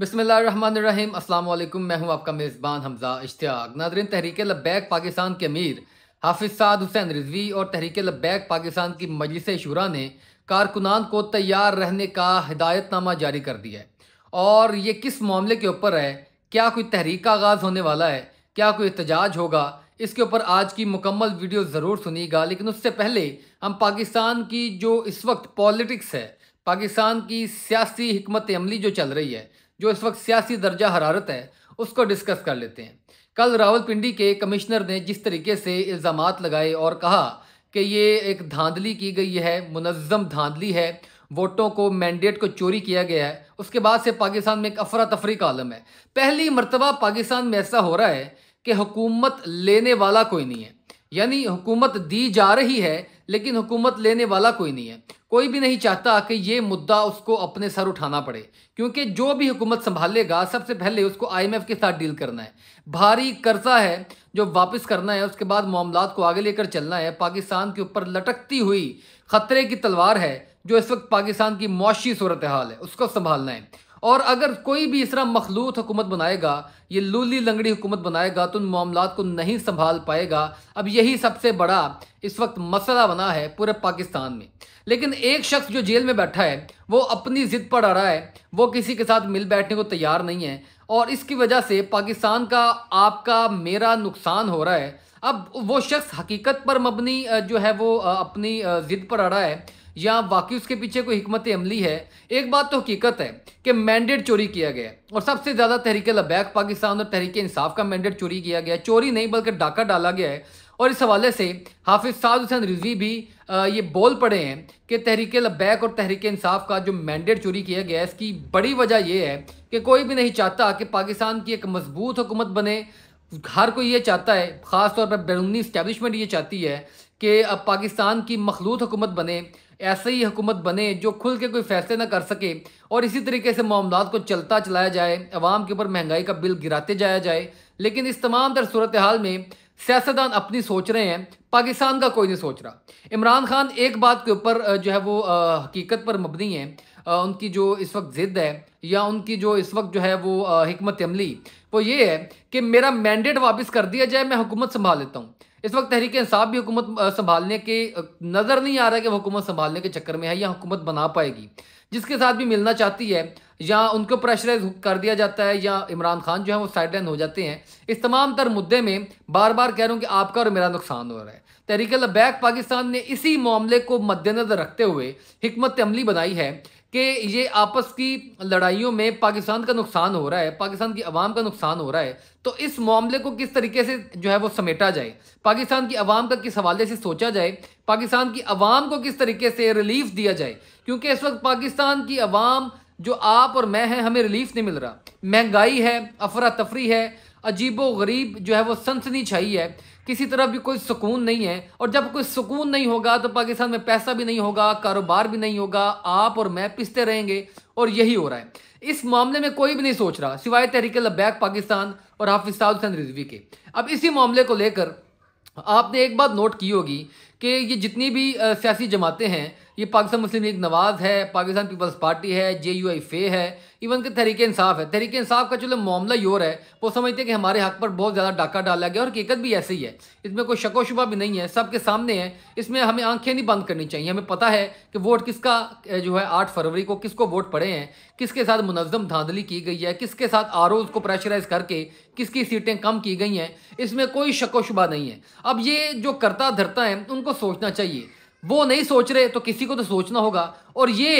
बसमीम अल्लाम मैं हूं आपका मेज़बान हमजा इश्तियाक नादरीन तहरीक लब्बैक पाकिस्तान के अमीर हाफिज साद हुसैन रिजवी और तहरीक लब्बैक पाकिस्तान की मजलिस शुरा ने कारकुनान को तैयार रहने का हिदायतनामा जारी कर दिया है और ये किस मामले के ऊपर है क्या कोई तहरीक का आगाज़ होने वाला है क्या कोई एहतजाज होगा इसके ऊपर आज की मुकम्मल वीडियो ज़रूर सुनिएगा लेकिन उससे पहले हम पाकिस्तान की जो इस वक्त पॉलिटिक्स है पाकिस्तान की सियासी हमत अमली जो चल रही है जो इस वक्त सियासी दर्जा हरारत है उसको डिस्कस कर लेते हैं कल रावलपिंडी के कमिश्नर ने जिस तरीके से इल्ज़ाम लगाए और कहा कि ये एक धांधली की गई है मुनज़म धांधली है वोटों को मैंडेट को चोरी किया गया है उसके बाद से पाकिस्तान में एक अफरा तफरी का आलम है पहली मरतबा पाकिस्तान में ऐसा हो रहा है कि हुकूमत लेने वाला कोई नहीं है यानी हुकूमत दी जा रही है लेकिन हुकूमत लेने वाला कोई नहीं है कोई भी नहीं चाहता कि ये मुद्दा उसको अपने सर उठाना पड़े क्योंकि जो भी हुकूमत संभालेगा सबसे पहले उसको आईएमएफ के साथ डील करना है भारी कर्जा है जो वापस करना है उसके बाद मामला को आगे लेकर चलना है पाकिस्तान के ऊपर लटकती हुई खतरे की तलवार है जो इस वक्त पाकिस्तान की मुशी सूरत हाल है उसको संभालना है और अगर कोई भी इस तरह मखलूत हुकूमत बनाएगा ये लूली लंगड़ी हुकूमत बनाएगा तो उन मामला को नहीं संभाल पाएगा अब यही सबसे बड़ा इस वक्त मसला बना है पूरे पाकिस्तान में लेकिन एक शख्स जो जेल में बैठा है वो अपनी ज़िद पर आ रहा है वो किसी के साथ मिल बैठने को तैयार नहीं है और इसकी वजह से पाकिस्तान का आपका मेरा नुकसान हो रहा है अब वो शख्स हकीकत पर मबनी जो है वो अपनी ज़िद पर अड़ा है या वाकई उसके पीछे कोई हमत अमली है एक बात तो हकीकत है कि मैंडेट चोरी किया गया और सबसे ज़्यादा तहरीक लबैक पाकिस्तान और तहरीक इंसाफ का मैंडेट चोरी किया गया चोरी नहीं बल्कि डाका डाला गया है और इस हवाले से हाफिज साद हुसैन रिजवी भी ये बोल पड़े हैं कि तहरीक लबैक और तहरीक इंसाफ का जो मैंडेट चोरी किया गया है इसकी बड़ी वजह यह है कि कोई भी नहीं चाहता कि पाकिस्तान की एक मजबूत हुकूमत बने हर कोई ये चाहता है ख़ास तौर पर बैरूनी इस्टेबलिशमेंट ये चाहती है कि अब पाकिस्तान की मखलूत हुकूमत बने ऐसे ही हुकूमत बने जो खुल के कोई फैसले ना कर सके और इसी तरीके से मामला को चलता चलाया जाए अवाम के ऊपर महंगाई का बिल गिराते जाया जाए लेकिन इस तमाम तर सूरत हाल में सियासतदान अपनी सोच रहे हैं पाकिस्तान का कोई नहीं सोच रहा इमरान खान एक बात के ऊपर जो है वो हकीकत पर मबनी है उनकी जो इस वक्त ज़िद्द है या उनकी जो इस वक्त जो है वो हमत अमली वो ये है कि मेरा मैंडेट वापस कर दिया जाए मैं हुकूमत संभाल लेता हूँ इस वक्त तहरीक इंसाफ भी हुकूमत संभालने के नज़र नहीं आ रहा कि वह हुकूमत संभालने के चक्कर में है या हुकूमत बना पाएगी जिसके साथ भी मिलना चाहती है या उनको प्रेशराइज कर दिया जाता है या इमरान खान जो है वो साइडलाइन हो जाते हैं इस तमाम तर मुद्दे में बार बार कह रहा हूँ कि आपका और मेरा नुकसान हो रहा है तहरीक लबैक पाकिस्तान ने इसी मामले को मद्देनज़र रखते हुए हमत अमली बनाई है कि ये आपस की लड़ाइयों में पाकिस्तान का नुकसान हो रहा है पाकिस्तान की आवाम का नुकसान हो रहा है तो इस मामले को किस तरीके से जो है वो समेटा जाए पाकिस्तान की आवाम का किस हवाले से सोचा जाए पाकिस्तान की आवाम को किस तरीके से रिलीफ दिया जाए क्योंकि इस वक्त पाकिस्तान की आवाम जो आप और मैं हैं हमें रिलीफ नहीं मिल रहा महंगाई है अफरा तफरी है अजीबो गरीब जो है वो सनसनी छाई है किसी तरह भी कोई सुकून नहीं है और जब कोई सुकून नहीं होगा तो पाकिस्तान में पैसा भी नहीं होगा कारोबार भी नहीं होगा आप और मैं पिसते रहेंगे और यही हो रहा है इस मामले में कोई भी नहीं सोच रहा सिवाय तहरीक लब्बैक पाकिस्तान और हाफिज साहब हुसैन रिजवी के अब इसी मामले को लेकर आपने एक बात नोट की होगी कि ये जितनी भी सियासी जमातें हैं ये पाकिस्तान मुस्लिम लीग नवाज़ है पाकिस्तान पीपल्स पार्टी है जे यू आई फे है इवन के तरीके इंसाफ है तरीके इंसाफ का चलो मामला योर है वो समझते हैं कि हमारे हक पर बहुत ज़्यादा डाका डाला गया और हकीकत भी ऐसी ही है इसमें कोई शकोशुबा भी नहीं है सबके सामने है इसमें हमें आंखें नहीं बंद करनी चाहिए हमें पता है कि वोट किसका जो है आठ फरवरी को किसको वोट पड़े हैं किसके साथ मुनजम धांधली की गई है किसके साथ आर को प्रेशराइज करके किसकी सीटें कम की गई हैं इसमें कोई शकोशुबा नहीं है अब ये जो करता धरता है उनको सोचना चाहिए वो नहीं सोच रहे तो किसी को तो सोचना होगा और ये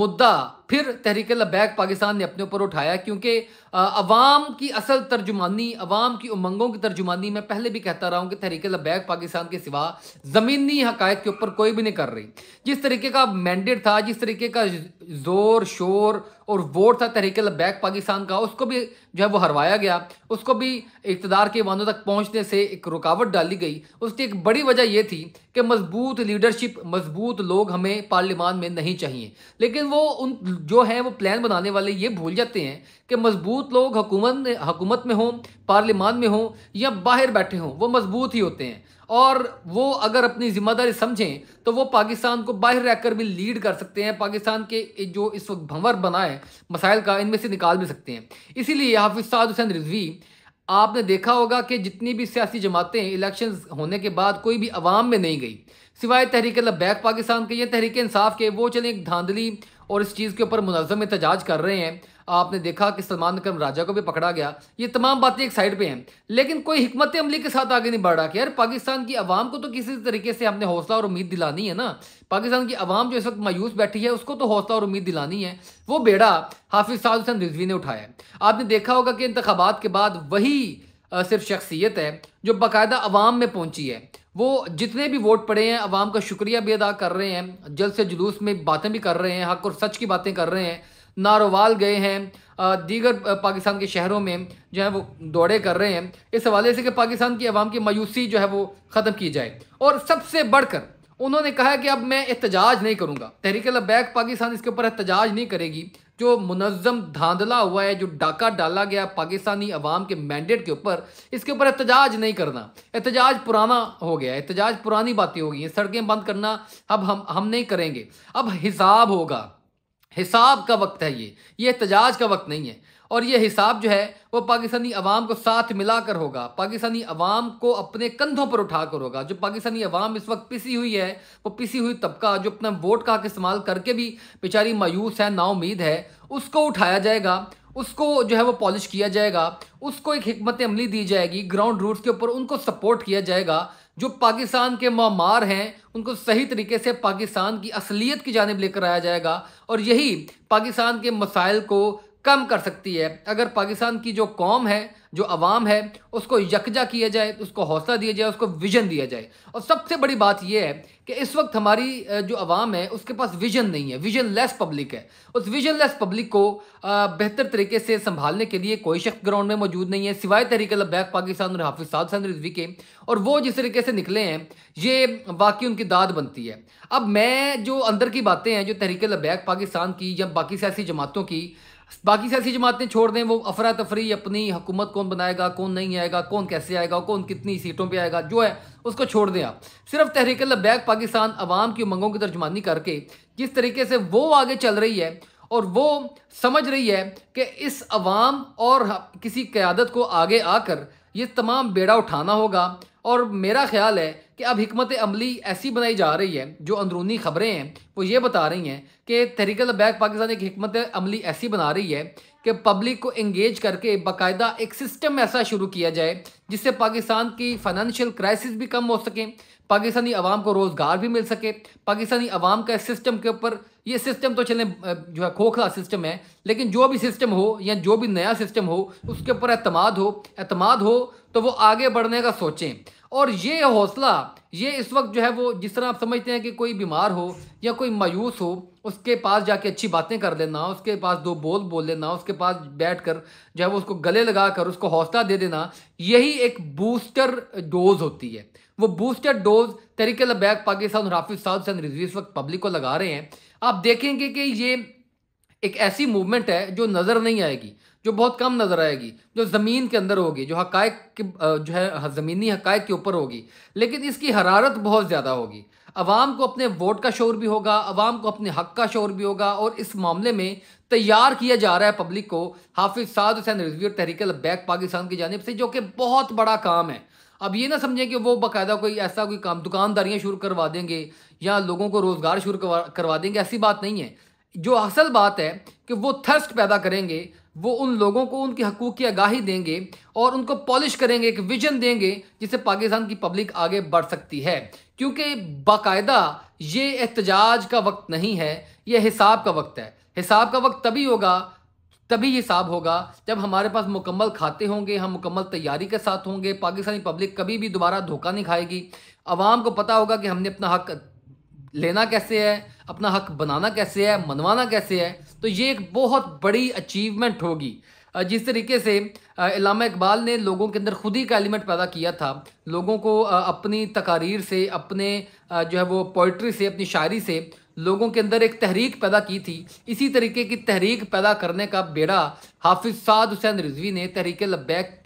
मुद्दा फिर तहरीक लबैक पाकिस्तान ने अपने ऊपर उठाया क्योंकि अवाम की असल तर्जुमानी अवाम की उमंगों की तर्जुमानी मैं पहले भी कहता रहा हूँ कि तहरीक लबैक पाकिस्तान के सिवा ज़मीनी हकायक के ऊपर कोई भी नहीं कर रही जिस तरीके का मैंडेट था जिस तरीके का जोर शोर और वोट था तहरीक लबैक पाकिस्तान का उसको भी जो है वो हरवाया गया उसको भी इकतदार के वानों तक पहुँचने से एक रुकावट डाली गई उसकी एक बड़ी वजह यह थी कि मजबूत लीडरशिप मजबूत लोग हमें पार्लियामान में नहीं नहीं चाहिए लेकिन वो उन जो है वो प्लान बनाने वाले ये भूल जाते हैं कि मजबूत लोग हुकूमत हकुमत में हों पार्लियामान में हों या बाहर बैठे हों वो मजबूत ही होते हैं और वो अगर अपनी ज़िम्मेदारी समझें तो वो पाकिस्तान को बाहर रहकर भी लीड कर सकते हैं पाकिस्तान के जो इस वक्त भंवर बनाए मसाइल का इनमें से निकाल भी सकते हैं इसीलिए हाफिज साद हुसैन रिजवी आपने देखा होगा कि जितनी भी सियासी जमातें इलेक्शन होने के बाद कोई भी आवाम में नहीं गई सिवाय तहरीक बैक पाकिस्तान के या तहरीक इंसाफ के वो चले एक धांधली और इस चीज़ के ऊपर मुनजम एहतजाज कर रहे हैं आपने देखा कि सलमान अक्रम राजा को भी पकड़ा गया ये तमाम बातें एक साइड पे हैं लेकिन कोई हमत अमली के साथ आगे नहीं बढ़ रहा कि यार पाकिस्तान की आवाम को तो किसी तरीके से हमने हौसला और उम्मीद दिलानी है ना पाकिस्तान की आवाम जो इस वक्त मायूस बैठी है उसको तो हौसला और उम्मीद दिलानी है वो बेड़ा हाफिज साद हुसैन रिजवी ने उठाया आपने देखा होगा कि इंतबात के बाद वही सिर्फ शख्सियत है जो बाकायदा आवाम में पहुंची है वो जितने भी वोट पड़े हैं अवाम का शुक्रिया भी अदा कर रहे हैं जल्द से जुलूस में बातें भी कर रहे हैं हक और सच की बातें कर रहे हैं नारोवाल गए हैं दीगर पाकिस्तान के शहरों में जो है वो दौड़े कर रहे हैं इस हवाले से कि पाकिस्तान की अवाम की मायूसी जो है वो ख़त्म की जाए और सबसे बढ़कर उन्होंने कहा कि अब मैं एहतजाज नहीं करूँगा तहरीक लबैक पाकिस्तान इसके ऊपर एहतजाज नहीं करेगी जो मुनज़म धांधला हुआ है जो डाका डाला गया पाकिस्तानी अवाम के मैंडेट के ऊपर इसके ऊपर एहतजाज नहीं करना एहतजाज पुराना हो गया एहतजाज पुरानी बातें हो गई हैं सड़कें बंद करना अब हम हम नहीं करेंगे अब हिसाब होगा हिसाब का वक्त है ये ये एहतजाज का वक्त नहीं है और ये हिसाब जो है वो पाकिस्तानी अवाम को साथ मिलाकर होगा पाकिस्तानी अवाम को अपने कंधों पर उठाकर होगा जो पाकिस्तानी अवाम इस वक्त पिसी हुई है वो पिसी हुई तबका जो अपना वोट का हक इस्तेमाल करके भी बेचारी मायूस है नाउमीद है उसको उठाया जाएगा उसको जो है वो पॉलिश किया जाएगा उसको एक हमत अमली दी जाएगी ग्राउंड रूट्स के ऊपर उनको सपोर्ट किया जाएगा जो पाकिस्तान के मामार हैं उनको सही तरीके से पाकिस्तान की असलियत की जानब लेकर आया जाएगा और यही पाकिस्तान के मसाइल को कम कर सकती है अगर पाकिस्तान की जो कौम है जो अवाम है उसको यकजा किया जाए उसको हौसला दिया जाए उसको विजन दिया जाए और सबसे बड़ी बात यह है कि इस वक्त हमारी जो अवाम है उसके पास विजन नहीं है विजन लेस पब्लिक है उस विजन लेस पब्लिक को बेहतर तरीके से संभालने के लिए कोई शख्स ग्राउंड में मौजूद नहीं है सिवाय तहरीक लबैक पाकिस्तान और हाफिज साहब सन रिजवी के और वो जिस तरीके से निकले हैं ये वाकई उनकी दाद बनती है अब मैं जो अंदर की बातें हैं जो तहरीक लबैक पाकिस्तान की या बाकी सियासी जमातों की बाकी सियासी जमातें छोड़ दें वो अफरा तफरी अपनी हुकूमत कौन बनाएगा कौन नहीं आएगा कौन कैसे आएगा कौन कितनी सीटों पे आएगा जो है उसको छोड़ दें आप सिर्फ तहरीक लबैक पाकिस्तान अवाम की उमंगों की तर्जमानी करके जिस तरीके से वो आगे चल रही है और वो समझ रही है कि इस अवाम और किसी क्यादत को आगे आकर ये तमाम बेड़ा उठाना होगा और मेरा ख्याल है कि अब हमत अमली ऐसी बनाई जा रही है जो अंदरूनी ख़बरें हैं वो ये बता रही हैं कि तहरीक बैग पाकिस्तान एक हमत अमली ऐसी बना रही है कि पब्लिक को इंगेज करके बाकायदा एक सिस्टम ऐसा शुरू किया जाए जिससे पाकिस्तान की फाइनेंशियल क्राइसिस भी कम हो सके पाकिस्तानी अवाम को रोज़गार भी मिल सके पाकिस्तानी अवाम का सिस्टम के ऊपर ये सिस्टम तो चले जो है खोखला सिस्टम है लेकिन जो भी सिस्टम हो या जो भी नया सिस्टम हो उसके ऊपर अतमाद हो अतमाद हो तो वो आगे बढ़ने का सोचें और ये हौसला ये इस वक्त जो है वो जिस तरह आप समझते हैं कि कोई बीमार हो या कोई मायूस हो उसके पास जाके अच्छी बातें कर लेना उसके पास दो बोल बोल लेना उसके पास बैठ कर जो है वो उसको गले लगा कर उसको हौसला दे देना यही एक बूस्टर डोज होती है वो बूस्टर डोज तरीके लबैक पाकिस्तान और हाफिज साउद हसन रिजवी इस वक्त पब्लिक को लगा रहे हैं आप देखेंगे कि ये एक ऐसी मूवमेंट है जो नज़र नहीं आएगी जो बहुत कम नज़र आएगी जो ज़मीन के अंदर होगी जो हक के जो है ज़मीनी हक़ के ऊपर होगी लेकिन इसकी हरारत बहुत ज़्यादा होगी अवाम को अपने वोट का शोर भी होगा अवाम को अपने हक का शोर भी होगा और इस मामले में तैयार किया जा रहा है पब्लिक को हाफिज साद हुसैन रिजवी और तहरीकल बैक पाकिस्तान की जानब से जो कि बहुत बड़ा काम है अब ये ना समझें कि वो बाकायदा कोई ऐसा कोई काम दुकानदारियाँ शुरू करवा देंगे या लोगों को रोज़गार शुरू करवा देंगे ऐसी बात नहीं है जो असल बात है कि वो थर्स्ट पैदा करेंगे वो उन लोगों को उनके हकूक़ की आगाही देंगे और उनको पॉलिश करेंगे एक विजन देंगे जिससे पाकिस्तान की पब्लिक आगे बढ़ सकती है क्योंकि बाकायदा ये एहतजाज का वक्त नहीं है ये हिसाब का वक्त है हिसाब का वक्त तभी होगा तभी हिसाब होगा जब हमारे पास मुकम्मल खाते होंगे हम मुकम्मल तैयारी के साथ होंगे पाकिस्तानी पब्लिक कभी भी दोबारा धोखा नहीं खाएगी आवाम को पता होगा कि हमने अपना हक लेना कैसे है अपना हक बनाना कैसे है मनवाना कैसे है तो ये एक बहुत बड़ी अचीवमेंट होगी जिस तरीके से इलामा इकबाल ने लोगों के अंदर खुद ही का एलिमेंट पैदा किया था लोगों को अपनी तकारीर से अपने जो है वो पोइट्री से अपनी शायरी से लोगों के अंदर एक तहरीक पैदा की थी इसी तरीके की तहरीक पैदा करने का बेड़ा हाफिज साद हुसैन रिजवी ने तहरीक लब्बैक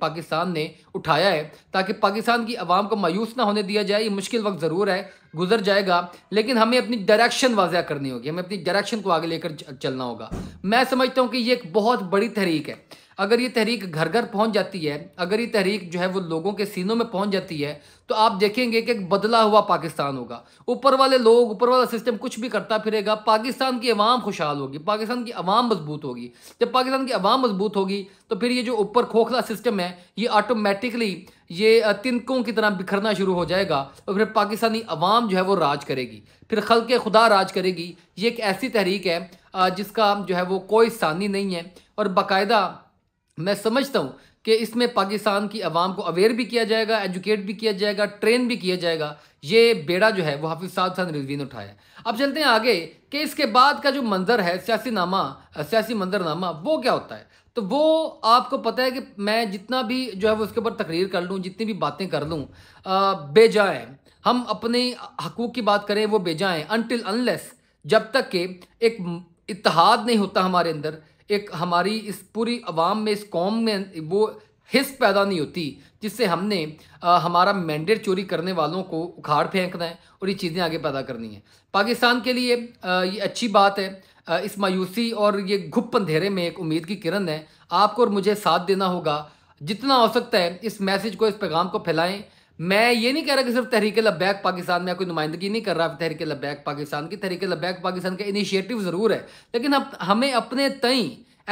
पाकिस्तान ने उठाया है ताकि पाकिस्तान की आवाम को मायूस ना होने दिया जाए ये मुश्किल वक्त ज़रूर है गुजर जाएगा लेकिन हमें अपनी डायरेक्शन वाजिया करनी होगी हमें अपनी डायरेक्शन को आगे लेकर चलना होगा मैं समझता हूँ कि ये एक बहुत बड़ी तहरीक है अगर ये तहरीक घर घर पहुंच जाती है अगर ये तहरीक जो है वो लोगों के सीनों में पहुंच जाती है तो आप देखेंगे कि एक बदला हुआ पाकिस्तान होगा ऊपर वाले लोग ऊपर वाला सिस्टम कुछ भी करता फिरेगा पाकिस्तान की आवाम खुशहाल होगी पाकिस्तान की आवाम मजबूत होगी जब पाकिस्तान की आवाम मजबूत होगी तो फिर ये जो ऊपर खोखला सिस्टम है ये ऑटोमेटिकली ये तिनकों की तरह बिखरना शुरू हो जाएगा और फिर पाकिस्तानी अवाम जो है वो राज करेगी फिर खल के खुदा राज करेगी ये एक ऐसी तहरीक है जिसका जो है वो कोई सानी नहीं है और बाकायदा मैं समझता हूँ कि इसमें पाकिस्तान की आवाम को अवेयर भी किया जाएगा एजुकेट भी किया जाएगा ट्रेन भी किया जाएगा ये बेड़ा जो है वो हाफिज साहब सन रिजवी ने उठाया अब चलते हैं आगे कि इसके बाद का जो मंजर है सियासी नामा सियासी मंजरनामा वो क्या होता है तो वो आपको पता है कि मैं जितना भी जो है वो उसके ऊपर तकरीर कर लूँ जितनी भी बातें कर लूँ बेजा है हम अपने हकूक़ की बात करें वो बेजाएँ अनटिल अनलेस जब तक कि एक इतिहाद नहीं होता हमारे अंदर एक हमारी इस पूरी आवाम में इस कौम में वो हिस पैदा नहीं होती जिससे हमने आ, हमारा मैंडेट चोरी करने वालों को उखाड़ फेंकना है और ये चीज़ें आगे पैदा करनी है पाकिस्तान के लिए आ, ये अच्छी बात है आ, इस मायूसी और ये घुप अंधेरे में एक उम्मीद की किरण है आपको और मुझे साथ देना होगा जितना हो सकता है इस मैसेज को इस पैगाम को फैलाएँ मैं ये नहीं कह रहा कि सिर्फ तहरीक लब्बैक पाकिस्तान में कोई नुमाइंदगी नहीं कर रहा तहरीक लब्बैक पाकिस्तान की तहरीक लब्बैक पाकिस्तान का इनिशिएटिव ज़रूर है लेकिन अब हमें अपने तई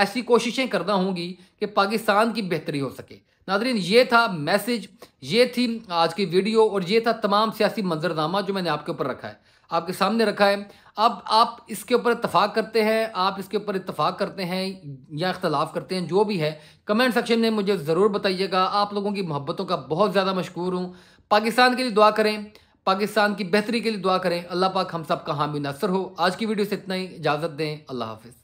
ऐसी कोशिशें करना होंगी कि पाकिस्तान की बेहतरी हो सके नादरीन ये था मैसेज ये थी आज की वीडियो और ये था तमाम सियासी मंजरनामा जो मैंने आपके ऊपर रखा है आपके सामने रखा है अब आप इसके ऊपर इतफाक़ करते हैं आप इसके ऊपर इतफाक़ करते हैं या इख्तलाफ करते हैं जो भी है कमेंट सेक्शन में मुझे ज़रूर बताइएगा आप लोगों की मोहब्बतों का बहुत ज़्यादा मशहूर हूँ पाकिस्तान के लिए दुआ करें पाकिस्तान की बेहतरी के लिए दुआ करें अल्लाह पाक हम सब का हामी नसर हो आज की वीडियो से इतना ही इजाज़त दें अल्लाह हाफिज़